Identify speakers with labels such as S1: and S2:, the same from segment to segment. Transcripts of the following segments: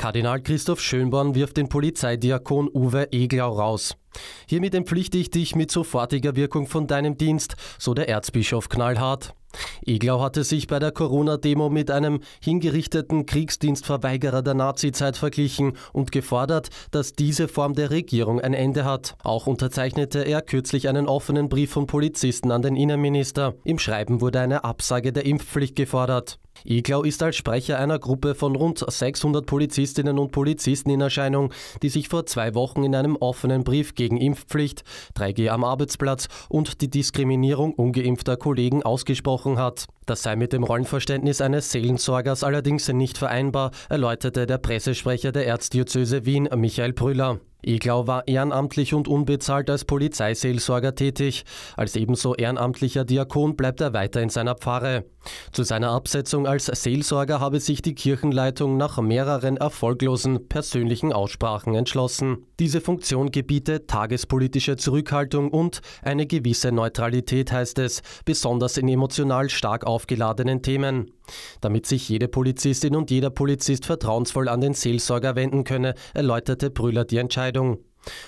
S1: Kardinal Christoph Schönborn wirft den Polizeidiakon Uwe Eglau raus. Hiermit empflichte ich dich mit sofortiger Wirkung von deinem Dienst, so der Erzbischof knallhart. Eglau hatte sich bei der Corona-Demo mit einem hingerichteten Kriegsdienstverweigerer der Nazizeit verglichen und gefordert, dass diese Form der Regierung ein Ende hat. Auch unterzeichnete er kürzlich einen offenen Brief von Polizisten an den Innenminister. Im Schreiben wurde eine Absage der Impfpflicht gefordert. Iglau ist als Sprecher einer Gruppe von rund 600 Polizistinnen und Polizisten in Erscheinung, die sich vor zwei Wochen in einem offenen Brief gegen Impfpflicht, 3G am Arbeitsplatz und die Diskriminierung ungeimpfter Kollegen ausgesprochen hat. Das sei mit dem Rollenverständnis eines Seelensorgers allerdings nicht vereinbar, erläuterte der Pressesprecher der Erzdiözese Wien, Michael Brüller. Eglau war ehrenamtlich und unbezahlt als Polizeiseelsorger tätig. Als ebenso ehrenamtlicher Diakon bleibt er weiter in seiner Pfarre. Zu seiner Absetzung als Seelsorger habe sich die Kirchenleitung nach mehreren erfolglosen persönlichen Aussprachen entschlossen. Diese Funktion gebiete tagespolitische Zurückhaltung und eine gewisse Neutralität, heißt es, besonders in emotional stark aufgeladenen Themen. Damit sich jede Polizistin und jeder Polizist vertrauensvoll an den Seelsorger wenden könne, erläuterte Brüller die Entscheidung.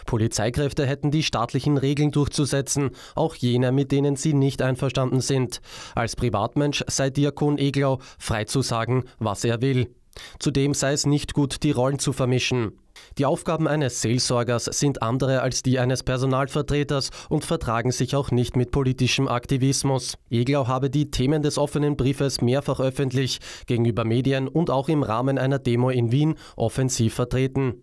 S1: Polizeikräfte hätten die staatlichen Regeln durchzusetzen, auch jene, mit denen sie nicht einverstanden sind. Als Privatmensch sei Diakon Eglau frei zu sagen, was er will. Zudem sei es nicht gut, die Rollen zu vermischen. Die Aufgaben eines Seelsorgers sind andere als die eines Personalvertreters und vertragen sich auch nicht mit politischem Aktivismus. Eglau habe die Themen des offenen Briefes mehrfach öffentlich gegenüber Medien und auch im Rahmen einer Demo in Wien offensiv vertreten.